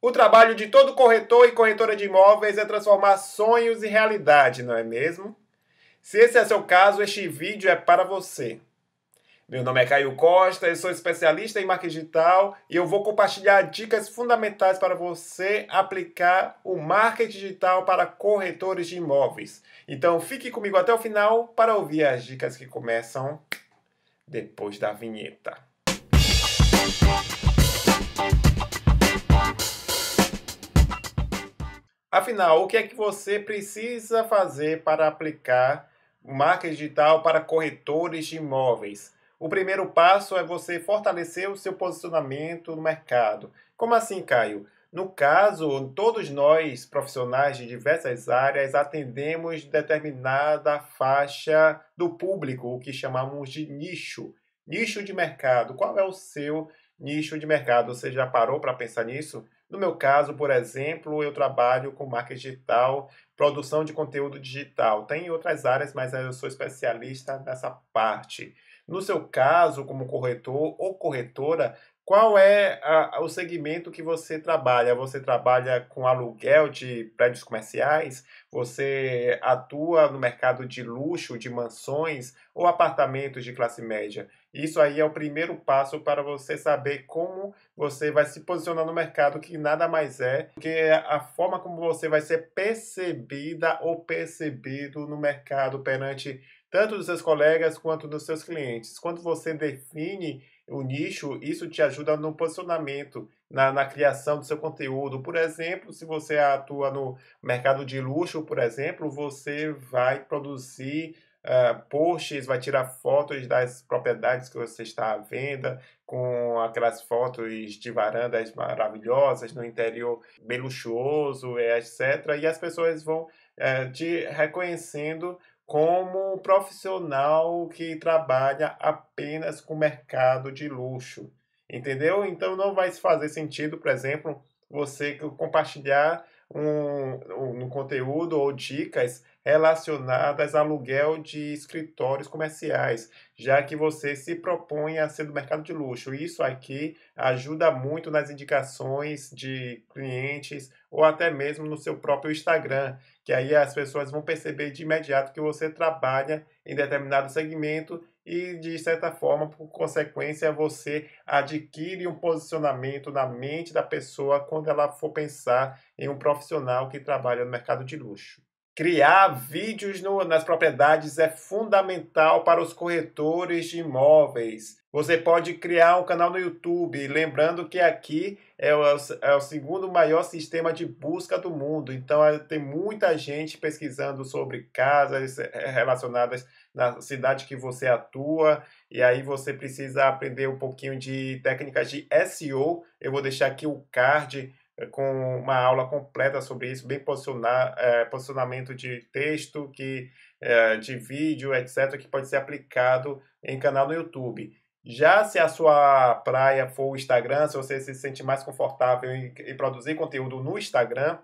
O trabalho de todo corretor e corretora de imóveis é transformar sonhos em realidade, não é mesmo? Se esse é seu caso, este vídeo é para você. Meu nome é Caio Costa, eu sou especialista em marketing digital e eu vou compartilhar dicas fundamentais para você aplicar o marketing digital para corretores de imóveis. Então fique comigo até o final para ouvir as dicas que começam depois da vinheta. Afinal, o que é que você precisa fazer para aplicar marca digital para corretores de imóveis? O primeiro passo é você fortalecer o seu posicionamento no mercado. Como assim, Caio? No caso, todos nós, profissionais de diversas áreas, atendemos determinada faixa do público, o que chamamos de nicho. Nicho de mercado. Qual é o seu nicho de mercado. Você já parou para pensar nisso? No meu caso, por exemplo, eu trabalho com marketing digital, produção de conteúdo digital. Tem outras áreas, mas eu sou especialista nessa parte. No seu caso, como corretor ou corretora, qual é a, o segmento que você trabalha? Você trabalha com aluguel de prédios comerciais? Você atua no mercado de luxo, de mansões ou apartamentos de classe média? Isso aí é o primeiro passo para você saber como você vai se posicionar no mercado, que nada mais é do que a forma como você vai ser percebida ou percebido no mercado perante tanto dos seus colegas quanto dos seus clientes. Quando você define o nicho, isso te ajuda no posicionamento, na, na, criação do seu conteúdo. Por exemplo, se você atua no mercado de luxo, por exemplo, você vai produzir uh, posts, vai tirar fotos das propriedades que você está à venda, com aquelas fotos de varandas maravilhosas, no interior bem luxuoso, etc. E as pessoas vão uh, te reconhecendo como profissional que trabalha apenas com mercado de luxo, entendeu? Então não vai fazer sentido, por exemplo, você compartilhar um, um conteúdo ou dicas relacionadas a aluguel de escritórios comerciais, já que você se propõe a ser do mercado de luxo. Isso aqui ajuda muito nas indicações de clientes ou até mesmo no seu próprio Instagram, que aí as pessoas vão perceber de imediato que você trabalha em determinado segmento e de certa forma, por consequência, você adquire um posicionamento na mente da pessoa quando ela for pensar em um profissional que trabalha no mercado de luxo. Criar vídeos no, nas propriedades é fundamental para os corretores de imóveis. Você pode criar um canal no YouTube, lembrando que aqui é o, é o segundo maior sistema de busca do mundo. Então, é, tem muita gente pesquisando sobre casas é, é, relacionadas na cidade que você atua. E aí você precisa aprender um pouquinho de técnicas de SEO. Eu vou deixar aqui o card com uma aula completa sobre isso, bem posicionar, é, posicionamento de texto, que, é, de vídeo, etc., que pode ser aplicado em canal no YouTube. Já se a sua praia for o Instagram, se você se sente mais confortável em, em produzir conteúdo no Instagram,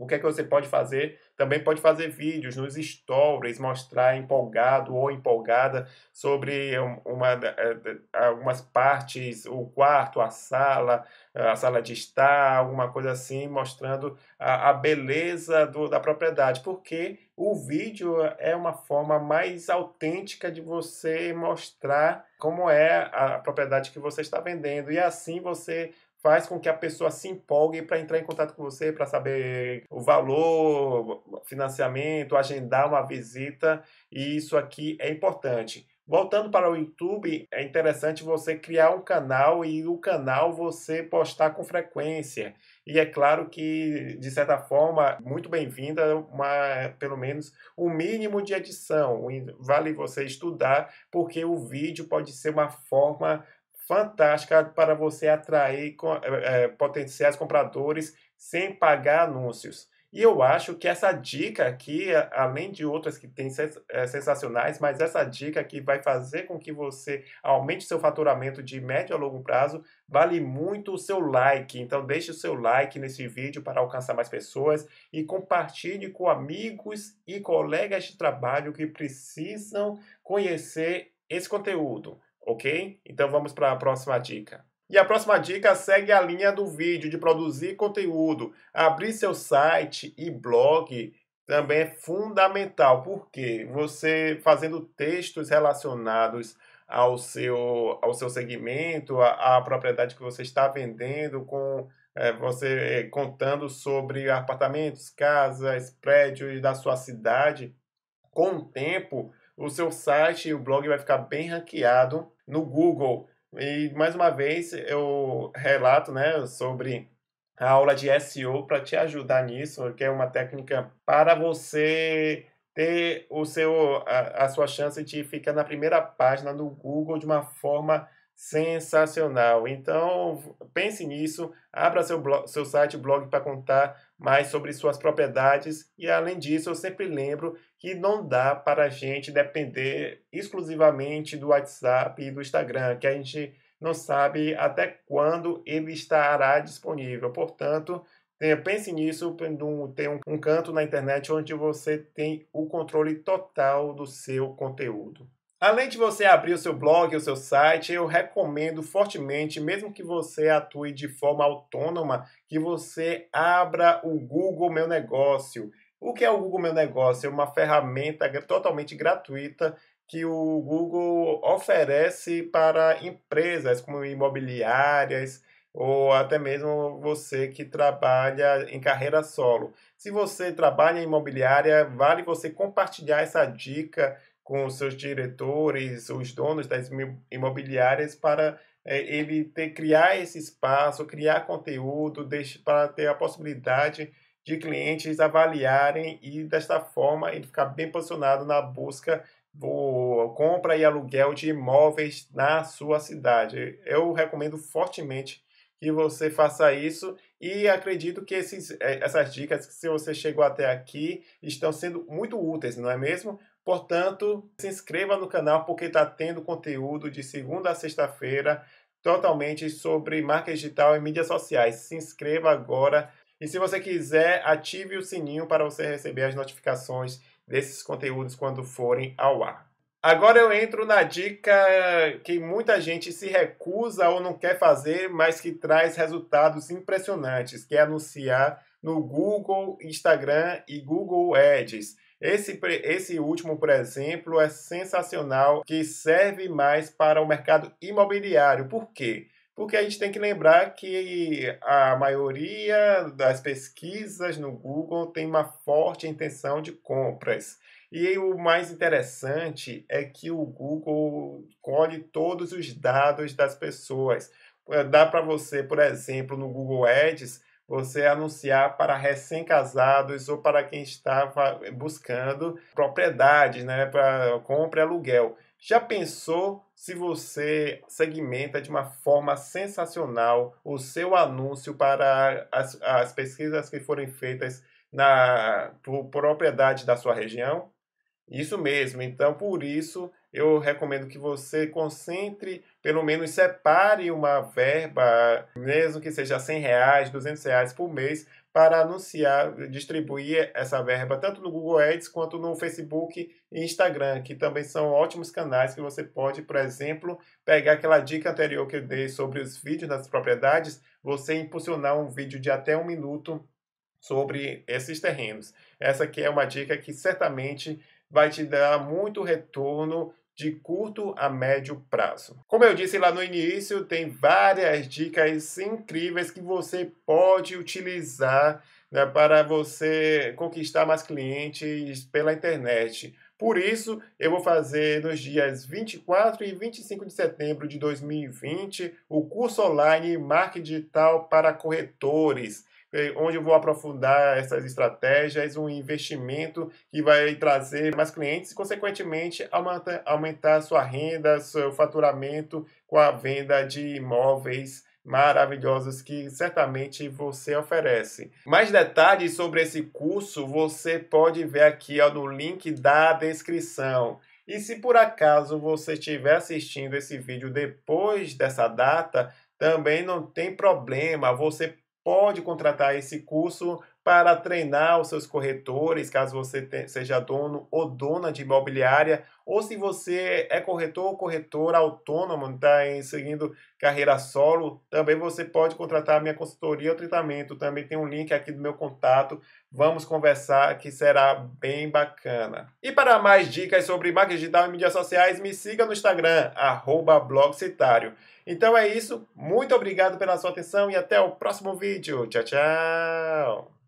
o que é que você pode fazer? Também pode fazer vídeos nos stories, mostrar empolgado ou empolgada sobre uma, eh, algumas partes, o quarto, a sala, eh, a sala de estar, alguma coisa assim, mostrando a, a beleza do, da propriedade. Porque o vídeo é uma forma mais autêntica de você mostrar como é a propriedade que você está vendendo. E assim você faz com que a pessoa se empolgue para entrar em contato com você, para saber o valor, financiamento, agendar uma visita, e isso aqui é importante. Voltando para o YouTube, é interessante você criar um canal e o canal você postar com frequência. E é claro que, de certa forma, muito bem-vinda, uma, pelo menos, o um mínimo de edição. Vale você estudar, porque o vídeo pode ser uma forma fantástica para você atrair é, é, potenciais compradores sem pagar anúncios. E eu acho que essa dica aqui, além de outras que tem é, sensacionais, mas essa dica que vai fazer com que você aumente seu faturamento de médio a longo prazo, vale muito o seu like. Então deixe o seu like nesse vídeo para alcançar mais pessoas e compartilhe com amigos e colegas de trabalho que precisam conhecer esse conteúdo ok? Então vamos para a próxima dica. E a próxima dica segue a linha do vídeo de produzir conteúdo. Abrir seu site e blog também é fundamental, porque você fazendo textos relacionados ao seu, ao seu segmento, à, propriedade que você está vendendo, com é, você contando sobre apartamentos, casas, prédios da sua cidade, com o tempo o seu site e o blog vai ficar bem ranqueado no Google. E mais uma vez eu relato né, sobre a aula de SEO para te ajudar nisso, que é uma técnica para você ter o seu, a, a sua chance de ficar na primeira página do Google de uma forma Sensacional. Então, pense nisso, abra seu, blog, seu site, blog para contar mais sobre suas propriedades. E além disso, eu sempre lembro que não dá para a gente depender exclusivamente do WhatsApp e do Instagram, que a gente não sabe até quando ele estará disponível. Portanto, pense nisso, tem um canto na internet onde você tem o controle total do seu conteúdo. Além de você abrir o seu blog, o seu site, eu recomendo fortemente, mesmo que você atue de forma autônoma, que você abra o Google Meu Negócio. O que é o Google Meu Negócio? É uma ferramenta totalmente gratuita que o Google oferece para empresas como imobiliárias ou até mesmo você que trabalha em carreira solo. Se você trabalha em imobiliária, vale você compartilhar essa dica com os seus diretores, os donos das imobiliárias, para é, ele ter, criar esse espaço, criar conteúdo, para ter a possibilidade de clientes avaliarem e, desta forma, ele ficar bem posicionado na busca compra e aluguel de imóveis na sua cidade. Eu recomendo fortemente que você faça isso e acredito que esses, é, essas dicas, se você chegou até aqui, estão sendo muito úteis, não é mesmo? Portanto, se inscreva no canal porque está tendo conteúdo de segunda a sexta-feira totalmente sobre marketing digital e mídias sociais. Se inscreva agora e se você quiser, ative o sininho para você receber as notificações desses conteúdos quando forem ao ar. Agora eu entro na dica que muita gente se recusa ou não quer fazer, mas que traz resultados impressionantes, que é anunciar no Google Instagram e Google Ads. Esse, esse último, por exemplo, é sensacional, que serve mais para o mercado imobiliário. Por quê? Porque a gente tem que lembrar que a maioria das pesquisas no Google tem uma forte intenção de compras. E o mais interessante é que o Google colhe todos os dados das pessoas. Dá para você, por exemplo, no Google Ads, você anunciar para recém-casados ou para quem estava buscando propriedades, né, para compra e aluguel. Já pensou se você segmenta de uma forma sensacional o seu anúncio para as, as pesquisas que forem feitas na por propriedade da sua região? Isso mesmo. Então, por isso eu recomendo que você concentre, pelo menos separe uma verba, mesmo que seja 100 reais, 200 reais por mês, para anunciar, distribuir essa verba tanto no Google Ads quanto no Facebook e Instagram, que também são ótimos canais que você pode, por exemplo, pegar aquela dica anterior que eu dei sobre os vídeos das propriedades, você impulsionar um vídeo de até um minuto sobre esses terrenos. Essa aqui é uma dica que certamente vai te dar muito retorno de curto a médio prazo. Como eu disse lá no início, tem várias dicas incríveis que você pode utilizar né, para você conquistar mais clientes pela internet. Por isso, eu vou fazer nos dias 24 e 25 de setembro de 2020 o curso online Marketing Digital para Corretores. Eh, onde eu vou aprofundar essas estratégias, um investimento que vai trazer mais clientes e, consequentemente, aumentar sua renda, seu faturamento com a venda de imóveis maravilhosos que certamente você oferece. Mais detalhes sobre esse curso você pode ver aqui ó, no link da descrição. E se por acaso você estiver assistindo esse vídeo depois dessa data, também não tem problema, você pode contratar esse curso para treinar os seus corretores, caso você seja dono ou dona de imobiliária, ou se você é corretor ou corretora autônomo, está seguindo carreira solo, também você pode contratar a minha consultoria ou tratamento. Também tem um link aqui do meu contato. Vamos conversar que será bem bacana. E para mais dicas sobre marketing digital e mídias sociais, me siga no Instagram, arroba blogcitário. Então é isso. Muito obrigado pela sua atenção e até o próximo vídeo. Tchau, tchau.